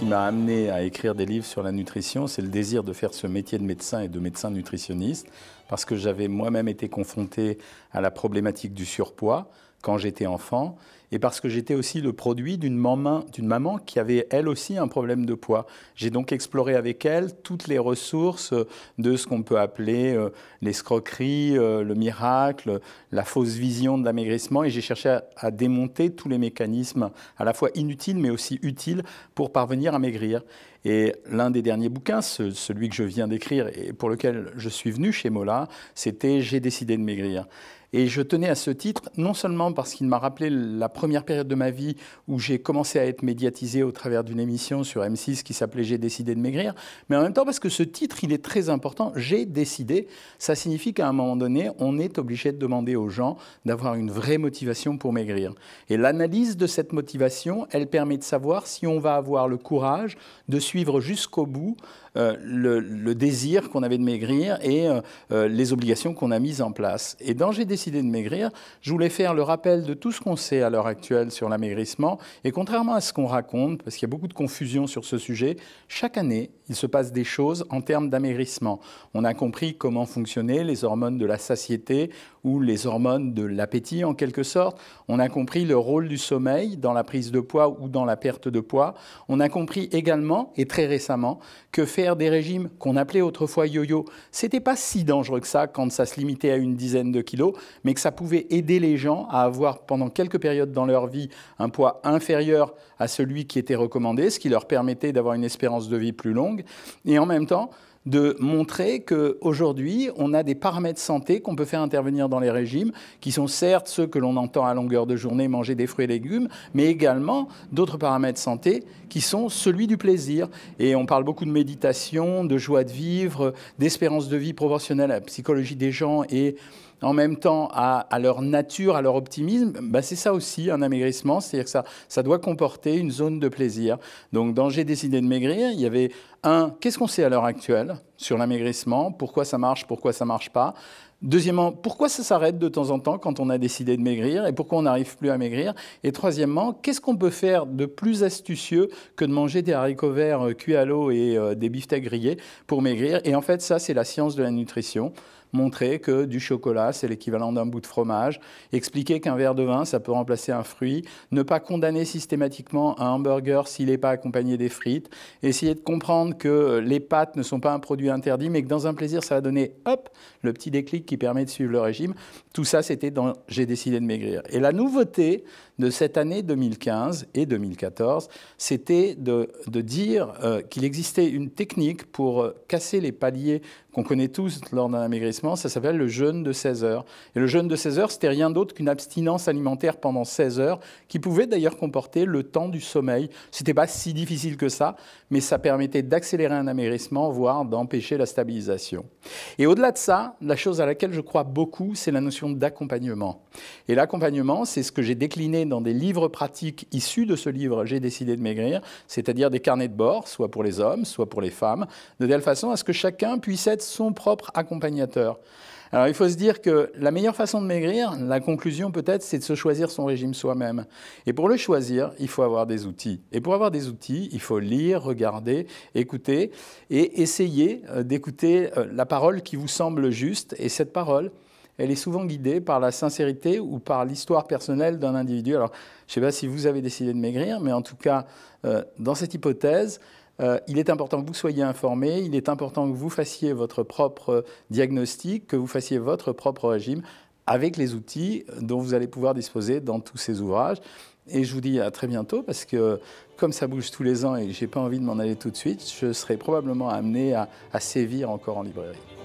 qui m'a amené à écrire des livres sur la nutrition, c'est le désir de faire ce métier de médecin et de médecin nutritionniste, parce que j'avais moi-même été confronté à la problématique du surpoids, quand j'étais enfant, et parce que j'étais aussi le produit d'une maman, maman, qui avait elle aussi un problème de poids. J'ai donc exploré avec elle toutes les ressources de ce qu'on peut appeler euh, l'escroquerie, euh, le miracle, la fausse vision de l'amaigrissement, et j'ai cherché à, démonter tous les mécanismes à la fois inutiles mais aussi utiles pour parvenir à maigrir. Et l'un des derniers bouquins, celui que je viens d'écrire et pour lequel je suis venu chez Mola, c'était J'ai décidé de maigrir. Et je tenais à ce titre, non seulement parce qu'il m'a rappelé la première période de ma vie où j'ai commencé à être médiatisé au travers d'une émission sur M6 qui s'appelait J'ai décidé de maigrir, mais en même temps parce que ce titre, il est très important. J'ai décidé, ça signifie qu'à un moment donné, on est obligé de demander aux gens d'avoir une vraie motivation pour maigrir. Et l'analyse de cette motivation, elle permet de savoir si on va avoir le courage de suivre jusqu'au bout euh, le, désir qu'on avait de maigrir et euh, euh, les obligations qu'on a mises en place. Et dans J'ai de maigrir, je voulais faire le rappel de tout ce qu'on sait à l'heure actuelle sur l'amaigrissement. Et contrairement à ce qu'on raconte, parce qu'il y a beaucoup de confusion sur ce sujet, chaque année, il se passe des choses en termes d'amaigrissement. On a compris comment fonctionnaient les hormones de la satiété ou les hormones de l'appétit en quelque sorte. On a compris le rôle du sommeil dans la prise de poids ou dans la perte de poids. On a compris également, et très récemment, que faire des régimes qu'on appelait autrefois yo-yo, c'était pas si dangereux que ça quand ça se limitait à une dizaine de kilos, mais que ça pouvait aider les gens à avoir pendant quelques périodes dans leur vie un poids inférieur à celui qui était recommandé, ce qui leur permettait d'avoir une espérance de vie plus longue, et en même temps de montrer qu'aujourd'hui, on a des paramètres de santé qu'on peut faire intervenir dans les régimes, qui sont certes ceux que l'on entend à longueur de journée, manger des fruits et légumes, mais également d'autres paramètres de santé qui sont celui du plaisir. Et on parle beaucoup de méditation, de joie de vivre, d'espérance de vie proportionnelle à la psychologie des gens et en même temps à, leur nature, à leur optimisme, bah, c'est ça aussi un amaigrissement, c'est-à-dire que ça doit comporter une zone de plaisir. Donc dans J'ai décidé de maigrir, il y avait un, qu'est-ce qu'on sait à l'heure actuelle sur l'amaigrissement, pourquoi ça marche, pourquoi ça marche pas. Deuxièmement, pourquoi ça s'arrête de temps en temps quand on a décidé de maigrir et pourquoi on n'arrive plus à maigrir Et troisièmement, qu'est-ce qu'on peut faire de plus astucieux que de manger des haricots verts euh, cuits à l'eau et euh, des beefsteaks grillés pour maigrir Et en fait, ça, c'est la science de la nutrition montrer que du chocolat, c'est l'équivalent d'un bout de fromage, expliquer qu'un verre de vin, ça peut remplacer un fruit, ne pas condamner systématiquement un hamburger s'il n'est pas accompagné des frites, essayer de comprendre que euh, les pâtes ne sont pas un produit interdit, mais que dans un plaisir, ça a donné hop, le petit déclic qui permet de suivre le régime. Tout ça, c'était dans J'ai décidé de maigrir. Et la nouveauté de cette année 2015 et 2014, c'était de, de, dire euh, qu'il existait une technique pour euh, casser les paliers qu'on connaît tous lors d'un amaigrissement, ça s'appelle le jeûne de 16 heures. Et le jeûne de 16 heures, c'était rien d'autre qu'une abstinence alimentaire pendant 16 heures, qui pouvait d'ailleurs comporter le temps du sommeil. C'était pas si difficile que ça, mais ça permettait d'accélérer un amaigrissement, voire d'empêcher la stabilisation. Et au-delà de ça, la chose à laquelle je crois beaucoup, c'est la notion d'accompagnement. Et l'accompagnement, c'est ce que j'ai décliné dans des livres pratiques issus de ce livre J'ai décidé de maigrir, c'est-à-dire des carnets de bord, soit pour les hommes, soit pour les femmes, de telle façon à ce que chacun puisse être son propre accompagnateur. Alors il faut se dire que la meilleure façon de maigrir, la conclusion peut-être, c'est de se choisir son régime soi-même. Et pour le choisir, il faut avoir des outils. Et pour avoir des outils, il faut lire, regarder, écouter et essayer euh, d'écouter euh, la parole qui vous semble juste. Et cette parole, elle est souvent guidée par la sincérité ou par l'histoire personnelle d'un individu. Alors je ne sais pas si vous avez décidé de maigrir, mais en tout cas, euh, dans cette hypothèse, euh, il est important que vous soyez informé, il est important que vous fassiez votre propre diagnostic, que vous fassiez votre propre régime avec les outils dont vous allez pouvoir disposer dans tous ces ouvrages. Et je vous dis à très bientôt parce que comme ça bouge tous les ans et j'ai pas envie de m'en aller tout de suite, je serai probablement amené à sévir encore en librairie.